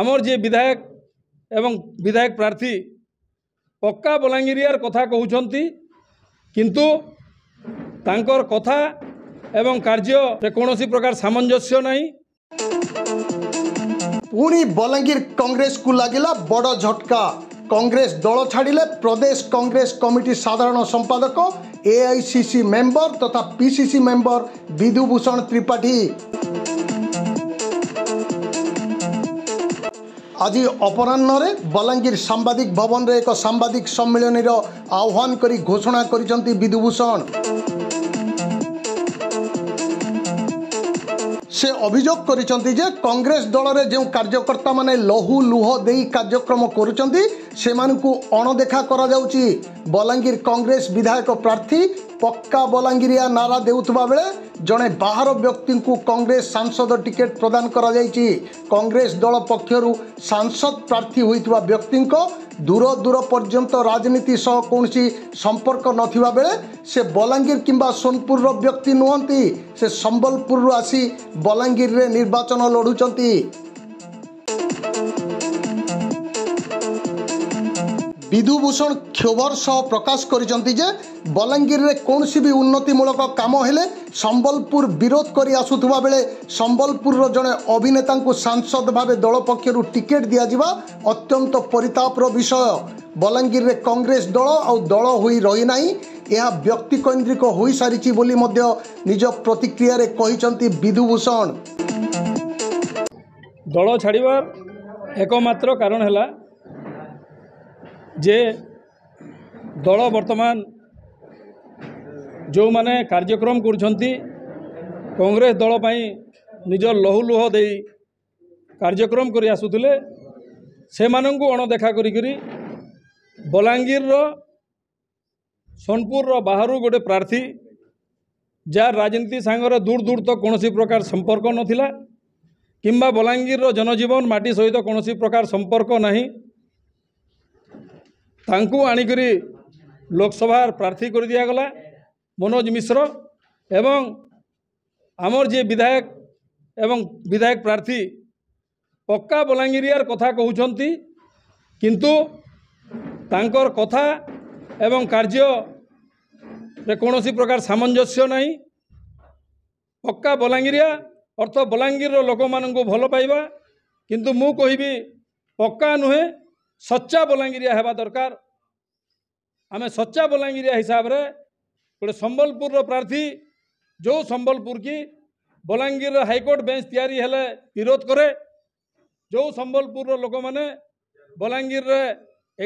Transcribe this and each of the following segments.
আমার যে বিধায়ক এবং বিধায়ক প্রার্থী পক্কা বলাঙ্গীরিয়ার কথা কুমার কিন্তু তাঁকর কথা এবং কার্যরে কৌশি প্রকার সামঞ্জস্য নাই পুনি বলাঙ্গীর কংগ্রেসকু লাগিলা বড় ঝটকা কংগ্রেস দল ছাড়লে প্রদেশ কংগ্রেস কমিটি সাধারণ সম্পাদক এআইসিসি মেম্বর তথা পিসিসি মেম্বর বিধুভূষণ ত্রিপাঠী ଆଜି ଅପରାହ୍ନରେ ବଲାଙ୍ଗୀର ସାମ୍ବାଦିକ ଭବନରେ ଏକ ସାମ୍ବାଦିକ ସମ୍ମିଳନୀର ଆହ୍ୱାନ କରି ଘୋଷଣା କରିଛନ୍ତି ବିଧୁଭୂଷଣ ସେ ଅଭିଯୋଗ କରିଛନ୍ତି ଯେ କଂଗ୍ରେସ ଦଳରେ ଯେଉଁ କାର୍ଯ୍ୟକର୍ତ୍ତାମାନେ ଲହୁ ଲୁହ ଦେଇ କାର୍ଯ୍ୟକ୍ରମ କରୁଛନ୍ତି ସେମାନଙ୍କୁ ଅଣଦେଖା କରାଯାଉଛି ବଲାଙ୍ଗୀର କଂଗ୍ରେସ ବିଧାୟକ ପ୍ରାର୍ଥୀ ପକ୍କା ବଲାଙ୍ଗୀରିଆ ନାରା ଦେଉଥିବା ବେଳେ ଜଣେ ବାହାର ବ୍ୟକ୍ତିଙ୍କୁ କଂଗ୍ରେସ ସାଂସଦ ଟିକେଟ୍ ପ୍ରଦାନ କରାଯାଇଛି କଂଗ୍ରେସ ଦଳ ପକ୍ଷରୁ ସାଂସଦ ପ୍ରାର୍ଥୀ ହୋଇଥିବା ବ୍ୟକ୍ତିଙ୍କ ଦୂର ଦୂର ପର୍ଯ୍ୟନ୍ତ ରାଜନୀତି ସହ କୌଣସି ସମ୍ପର୍କ ନଥିବା ବେଳେ ସେ ବଲାଙ୍ଗୀର କିମ୍ବା ସୋନପୁରର ବ୍ୟକ୍ତି ନୁହନ୍ତି ସେ ସମ୍ବଲପୁରରୁ ଆସି ବଲାଙ୍ଗୀରରେ ନିର୍ବାଚନ ଲଢ଼ୁଛନ୍ତି ବିଧୁଭୂଷଣ କ୍ଷୋଭର ସହ ପ୍ରକାଶ କରିଛନ୍ତି ଯେ ବଲାଙ୍ଗୀରରେ କୌଣସି ବି ଉନ୍ନତିମୂଳକ କାମ ହେଲେ ସମ୍ବଲପୁର ବିରୋଧ କରି ଆସୁଥିବା ବେଳେ ସମ୍ବଲପୁରର ଜଣେ ଅଭିନେତାଙ୍କୁ ସାଂସଦ ଭାବେ ଦଳ ପକ୍ଷରୁ ଟିକେଟ୍ ଦିଆଯିବା ଅତ୍ୟନ୍ତ ପରିତାପର ବିଷୟ ବଲାଙ୍ଗୀରରେ କଂଗ୍ରେସ ଦଳ ଆଉ ଦଳ ହୋଇ ରହିନାହିଁ ଏହା ବ୍ୟକ୍ତିକୈନ୍ଦ୍ରିକ ହୋଇସାରିଛି ବୋଲି ମଧ୍ୟ ନିଜ ପ୍ରତିକ୍ରିୟାରେ କହିଛନ୍ତି ବିଧୁଭୂଷଣ ଦଳ ଛାଡ଼ିବାର ଏକମାତ୍ର କାରଣ ହେଲା ଯେ ଦଳ ବର୍ତ୍ତମାନ ଯେଉଁମାନେ କାର୍ଯ୍ୟକ୍ରମ କରୁଛନ୍ତି କଂଗ୍ରେସ ଦଳ ପାଇଁ ନିଜ ଲହୁଲୁହ ଦେଇ କାର୍ଯ୍ୟକ୍ରମ କରି ଆସୁଥିଲେ ସେମାନଙ୍କୁ ଅଣଦେଖା କରିକିରି ବଲାଙ୍ଗୀରର ସୋନପୁରର ବାହାରୁ ଗୋଟେ ପ୍ରାର୍ଥୀ ଯାହାର ରାଜନୀତି ସାଙ୍ଗରେ ଦୂର ଦୂର ତ କୌଣସି ପ୍ରକାର ସମ୍ପର୍କ ନଥିଲା କିମ୍ବା ବଲାଙ୍ଗୀରର ଜନଜୀବନ ମାଟି ସହିତ କୌଣସି ପ୍ରକାର ସମ୍ପର୍କ ନାହିଁ ତାଙ୍କୁ ଆଣିକରି ଲୋକସଭାର ପ୍ରାର୍ଥୀ କରି ଦିଆଗଲା ମନୋଜ ମିଶ୍ର ଏବଂ ଆମର ଯିଏ ବିଧାୟକ ଏବଂ ବିଧାୟକ ପ୍ରାର୍ଥୀ ପକ୍କା ବଲାଙ୍ଗୀରିଆର କଥା କହୁଛନ୍ତି କିନ୍ତୁ ତାଙ୍କର କଥା ଏବଂ କାର୍ଯ୍ୟରେ କୌଣସି ପ୍ରକାର ସାମଞ୍ଜସ୍ୟ ନାହିଁ ପକ୍କା ବଲାଙ୍ଗୀରିଆ ଅର୍ଥ ବଲାଙ୍ଗୀରର ଲୋକମାନଙ୍କୁ ଭଲ ପାଇବା କିନ୍ତୁ ମୁଁ କହିବି ପକ୍କା ନୁହେଁ ସଚ୍ଚା ବଲାଙ୍ଗୀରିଆ ହେବା ଦରକାର ଆମେ ସଚ୍ଚା ବଲାଙ୍ଗୀରିଆ ହିସାବରେ ଗୋଟେ ସମ୍ବଲପୁରର ପ୍ରାର୍ଥୀ ଯେଉଁ ସମ୍ବଲପୁର କି ବଲାଙ୍ଗୀରର ହାଇକୋର୍ଟ ବେଞ୍ଚ ତିଆରି ହେଲେ ବିରୋଧ କରେ ଯେଉଁ ସମ୍ବଲପୁରର ଲୋକମାନେ ବଲାଙ୍ଗୀରରେ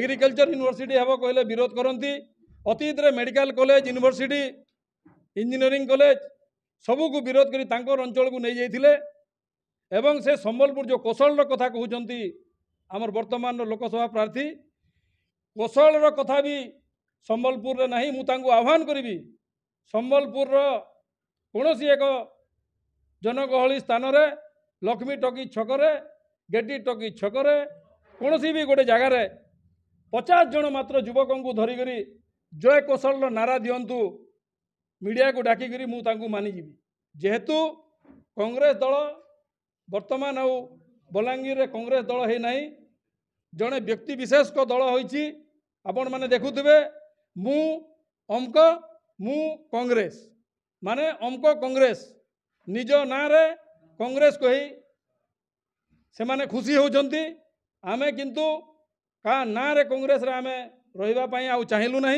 ଏଗ୍ରିକଲଚର ୟୁନିଭର୍ସିଟି ହେବ କହିଲେ ବିରୋଧ କରନ୍ତି ଅତୀତରେ medical college university engineering college ସବୁକୁ ବିରୋଧ କରି ତାଙ୍କର ଅଞ୍ଚଳକୁ ନେଇଯାଇଥିଲେ ଏବଂ ସେ ସମ୍ବଲପୁର ଯେଉଁ କୋଶଳର କଥା କହୁଛନ୍ତି ଆମର ବର୍ତ୍ତମାନର ଲୋକସଭା ପ୍ରାର୍ଥୀ କୋଶଳର କଥା ବି ସମ୍ବଲପୁରରେ ନାହିଁ ମୁଁ ତାଙ୍କୁ ଆହ୍ୱାନ କରିବି ସମ୍ବଲପୁରର କୌଣସି ଏକ ଜନଗହଳି ସ୍ଥାନରେ ଲକ୍ଷ୍ମୀ ଟକି ଛକରେ ଗେଟି ଟକି ଛକରେ କୌଣସି ବି ଗୋଟେ ଜାଗାରେ ପଚାଶ ଜଣ ମାତ୍ର ଯୁବକଙ୍କୁ ଧରିକରି ଜୟ କୌଶଳର ନାରା ଦିଅନ୍ତୁ ମିଡ଼ିଆକୁ ଡାକିକରି ମୁଁ ତାଙ୍କୁ ମାନିଯିବି ଯେହେତୁ କଂଗ୍ରେସ ଦଳ ବର୍ତ୍ତମାନ ଆଉ ବଲାଙ୍ଗୀରରେ କଂଗ୍ରେସ ଦଳ ହେଇନାହିଁ जड़े व्यक्ति विशेष को दल हो देखुवे मुक मु कांग्रेस माने अमक कांग्रेस निज ना कांग्रेस को ही से माने खुशी होती आमे किंतु का ना रे कांग्रेस रे रही आ ना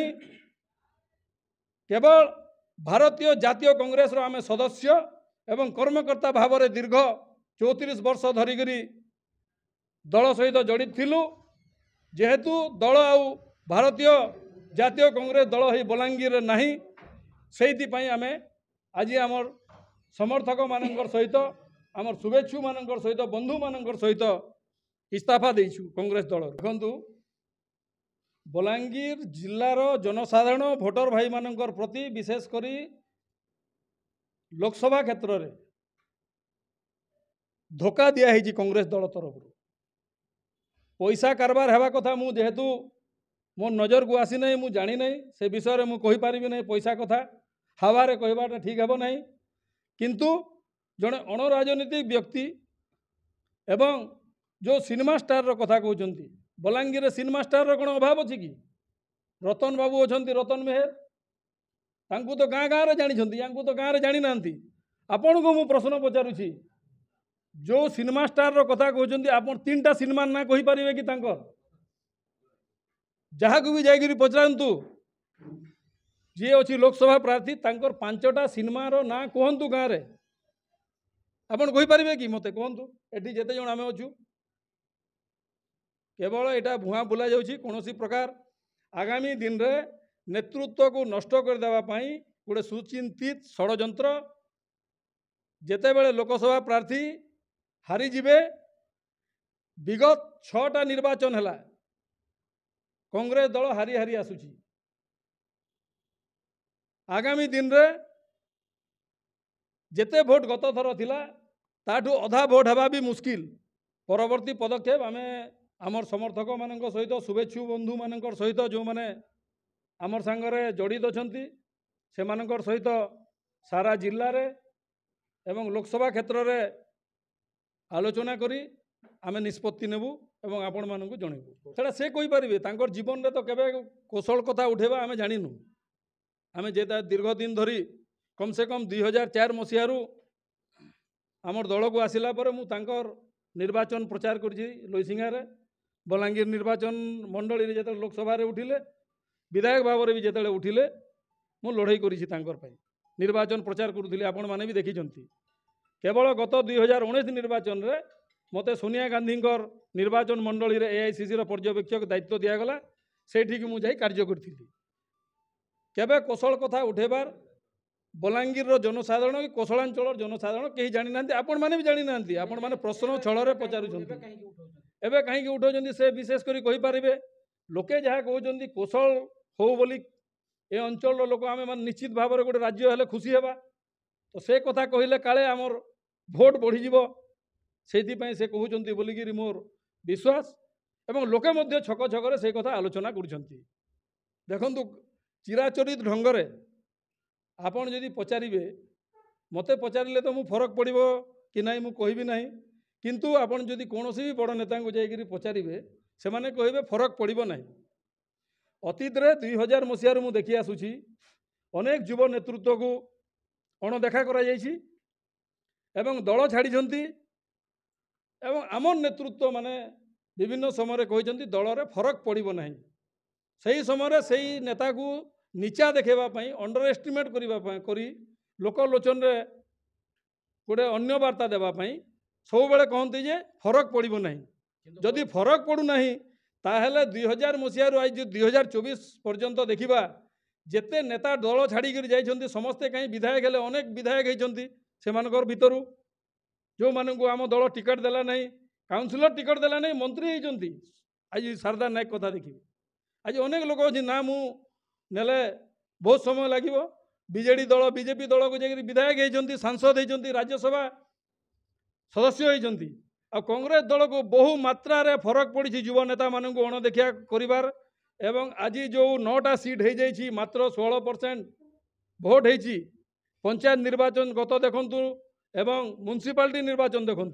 केवल भारतीय जातीय कांग्रेस रे सदस्य एवं कर्मकर्ता भाव दीर्घ चौतीस वर्ष धरिकी ଦଳ ସହିତ ଜଡ଼ିତ ଥିଲୁ ଯେହେତୁ ଦଳ ଆଉ ଭାରତୀୟ ଜାତୀୟ କଂଗ୍ରେସ ଦଳ ହେଇ ବଲାଙ୍ଗୀରରେ ନାହିଁ ସେଇଥିପାଇଁ ଆମେ ଆଜି ଆମର ସମର୍ଥକମାନଙ୍କର ସହିତ ଆମର ଶୁଭେଚ୍ଛୁମାନଙ୍କର ସହିତ ବନ୍ଧୁମାନଙ୍କର ସହିତ ଇସ୍ତଫା ଦେଇଛୁ କଂଗ୍ରେସ ଦଳ ଦେଖନ୍ତୁ ବଲାଙ୍ଗୀର ଜିଲ୍ଲାର ଜନସାଧାରଣ ଭୋଟର ଭାଇମାନଙ୍କର ପ୍ରତି ବିଶେଷ କରି ଲୋକସଭା କ୍ଷେତ୍ରରେ ଧୋକା ଦିଆହେଇଛି କଂଗ୍ରେସ ଦଳ ତରଫରୁ পয়সা কারবার হওয়া কথা মু যেহেতু মো নজরকু আসি নাই মু জানি নাই সে বিষয়ে মু না পয়সা কথা হাওয়ারে কহবাটা ঠিক হব না কিন্তু জন অণরাজনৈতিক ব্যক্তি এবং যে সিনেমা স্টার কথা কৌন বলাঙ্গীরে সিনেমা স্টার কোণ অভাব অছি রতন বাবু অনেক রতন মেহের ତାଙ୍କୁ ତ ଗାଁ ଗାଁରେ ଜାଣିଛନ୍ତି ୟାଙ୍କୁ ତ ଗାଁରେ ଜାଣିନାହାନ୍ତି ଆପଣଙ୍କୁ ମୁଁ ପ୍ରଶ୍ନ ପଚାରୁଛି ଯେଉଁ ସିନେମା ଷ୍ଟାର୍ର କଥା କହୁଛନ୍ତି ଆପଣ ତିନିଟା तीन ନାଁ କହିପାରିବେ କି कहीपर ଯାହାକୁ ବି भी ପଚାରନ୍ତୁ ଯିଏ ଅଛି ଲୋକସଭା ପ୍ରାର୍ଥୀ ତାଙ୍କର ପାଞ୍ଚଟା ସିନେମାର ନାଁ କୁହନ୍ତୁ ଗାଁରେ ଆପଣ କହିପାରିବେ କି ମୋତେ କୁହନ୍ତୁ ଏଠି ଯେତେ ଜଣ ଆମେ ଅଛୁ କେବଳ ଏଇଟା ଭୁଆଁ ବୁଲା ଯାଉଛି କୌଣସି ପ୍ରକାର ଆଗାମୀ ଦିନରେ ନେତୃତ୍ୱକୁ ନଷ୍ଟ କରିଦେବା ପାଇଁ ଗୋଟେ ସୁଚିନ୍ତିତ ଷଡ଼ଯନ୍ତ୍ର ଯେତେବେଳେ ଲୋକସଭା ପ୍ରାର୍ଥୀ ହାରିଯିବେ ବିଗତ ଛଅଟା ନିର୍ବାଚନ ହେଲା କଂଗ୍ରେସ ଦଳ ହାରି ହାରି ଆସୁଛି ଆଗାମୀ ଦିନରେ ଯେତେ ଭୋଟ ଗତଥର ଥିଲା ତାଠୁ ଅଧା ଭୋଟ ହେବା ବି ମୁସ୍କିଲ ପରବର୍ତ୍ତୀ ପଦକ୍ଷେପ ଆମେ ଆମର ସମର୍ଥକମାନଙ୍କ ସହିତ ଶୁଭେଚ୍ଛୁ ବନ୍ଧୁମାନଙ୍କ ସହିତ ଯେଉଁମାନେ ଆମର ସାଙ୍ଗରେ ଜଡ଼ିତ ଅଛନ୍ତି ସେମାନଙ୍କର ସହିତ ସାରା ଜିଲ୍ଲାରେ ଏବଂ ଲୋକସଭା କ୍ଷେତ୍ରରେ আলোচনা করে আমি নিষ্পত্তি নেবু এবং ଆପଣମାନଙ୍କୁ ଜଣେଇବୁ ସେଟା ସେ କହିପାରିବେ ତାଙ୍କର ଜୀବନରେ ତ କେବେ କୌଶଳ କଥା ଉଠେଇବା ଆମେ ଜାଣିନୁ ଆମେ ଯେ ତା ଦୀର୍ଘ ଦିନ ଧରି କମ୍ ସେ କମ୍ ଦୁଇ ହଜାର ଚାରି ମସିହାରୁ ଆମର ଦଳକୁ ଆସିଲା ପରେ ମୁଁ ତାଙ୍କର ନିର୍ବାଚନ ପ୍ରଚାର କରିଛି ଲୋଇସିଂହାରେ ବଲାଙ୍ଗୀର ନିର୍ବାଚନ ମଣ୍ଡଳୀରେ ଯେତେବେଳେ ଲୋକସଭାରେ ଉଠିଲେ ବିଧାୟକ ଭାବରେ ବି ଯେତେବେଳେ ଉଠିଲେ ମୁଁ ଲଢ଼େଇ କରିଛି ତାଙ୍କର ପାଇଁ ନିର୍ବାଚନ ପ୍ରଚାର କରୁଥିଲି ଆପଣମାନେ ବି ଦେଖିଛନ୍ତି কেবল গত দুই হাজার উনিশ নির্বাচনের মতো সোনিয়া গান্ধীকর নির্বাচন মণ্ডলীর এআইসিসির পর্যবেক্ষক দায়িত্ব দিয়েগলা সেইটিকে মু যাই কার্য করি কেবে কোশল কথা উঠেবার বলাঙ্গীর জনসাধারণ কি কোশলাঞ্চল জনসাধারণ কে জাঁ না আপন মানে জাঁ না আপন মানে প্রশ্ন ছଳରେ পচারুচ্ছেন এবে কী উঠাও সে বিশেষ করে কইপারে লোকে যা কৌন কোশল হোক বলে এ অঞ্চল লোক আমি মানে নিশ্চিত ভাবে গোটে রাজ্য হলে খুশি হওয়া তো সে কথা কহিলে কালে আমার ভোট বড়িযোগ সেইপাই সে কুমার বলিকি মোর বিশ্বাস এবং লোকে মধ্যে ছক ছকরে সেই কথা আলোচনা করছেন দেখুন চিরাচরিত ঢঙ্গরে আপন যদি পচারিবে মতে পচারিলে তো মু ফরক পড়ব কি না কবি না কিন্তু আপনার যদি কৌশি বড় নেতা যাইকি পচারিবে সে কহবে ফরক পড়ব না অতীতরে দুই হাজার মশিয়ার মু দেখি আসুছি অনেক যুব নেতৃত্বকে অণদেখা করা যাইছি এবং দল ছাড়িছন্তি এবং আমার নেতৃত্ব মানে বিভিন্ন সময় কিন্তু দলরে ফরক পড়ব না সেই সময় সেই নেতাকে নিচা দেখাইবা অন্ডর এস্টিমেট করা করে লোকলোচনরে গোটে অন্য বার্তা দেওয়া ସବୁବେଳେ କହନ୍ତି ଯେ ଫରକ ପଡ଼ିବ ନାହିଁ ଯଦି ଫରକ ପଡ଼ୁନାହିଁ ତାହେଲେ ଦୁଇ ହଜାର ମସିହାରୁ ଆଜି ଦୁଇ ହଜାର ଚବିଶ ପର୍ଯ୍ୟନ୍ତ ଦେଖିବା ଯେତେ ନେତା ଦଳ ଛାଡ଼ିକରି ଯାଇଛନ୍ତି ସମସ୍ତେ କାହିଁ ବିଧାୟକ ହେଲେ ଅନେକ ବିଧାୟକ ହେଇଛନ୍ତି ସେମାନଙ୍କର ଭିତରୁ ଯେଉଁମାନଙ୍କୁ ଆମ ଦଳ ଟିକେଟ୍ ଦେଲା ନାହିଁ କାଉନସିଲର୍ ଟିକେଟ୍ ଦେଲା ନାହିଁ ମନ୍ତ୍ରୀ ହେଇଛନ୍ତି ଆଜି ଶାରଦା ନାୟକ କଥା ଦେଖିବେ ଆଜି ଅନେକ ଲୋକ ଅଛି ନା ମୁଁ ନେଲେ ବହୁତ ସମୟ ଲାଗିବ ବିଜେଡ଼ି ଦଳ ବିଜେପି ଦଳକୁ ଯାଇକରି ବିଧାୟକ ହେଇଛନ୍ତି ସାଂସଦ ହେଇଛନ୍ତି ରାଜ୍ୟସଭା ସଦସ୍ୟ ହେଇଛନ୍ତି ଆଉ କଂଗ୍ରେସ ଦଳକୁ ବହୁ ମାତ୍ରାରେ ଫରକ ପଡ଼ିଛି ଯୁବ ନେତାମାନଙ୍କୁ ଅଣଦେଖିଆ କରିବାର ଏବଂ ଆଜି ଯେଉଁ ନଅଟା ସିଟ୍ ହେଇଯାଇଛି ମାତ୍ର ଷୋହଳ ପରସେଣ୍ଟ ଭୋଟ୍ ହେଇଛି পঞ্চায়েত নির্বাচন গত দেখুন এবং ম্যুনিসিপালিটি নির্বাচন দেখুন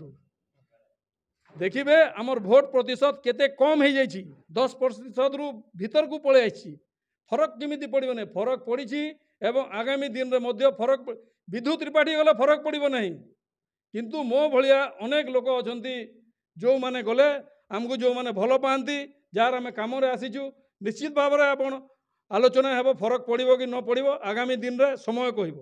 দেখিবে আমার ভোট প্রতিশত কেতে কম হয়ে যাই দশ প্রতিশত রু ভিতরকু পড়ে আসছি ফরক কমিটি পড়বে না ফরক পড়ছি এবং আগামী দিনে মধ্য ফরক বিদ্যুৎ ত্রিপাঠী গলে ফরক পড়ব না কিন্তু মো ভা অনেক লোক অনেক গলে আমি যে ভালো পাঁতি যার আমি কামরে আসিছু নিশ্চিত ভাবে আপনার আলোচনা হব ফরক পড়ব কি ন পড়ব আগামী দিনের সময় কহব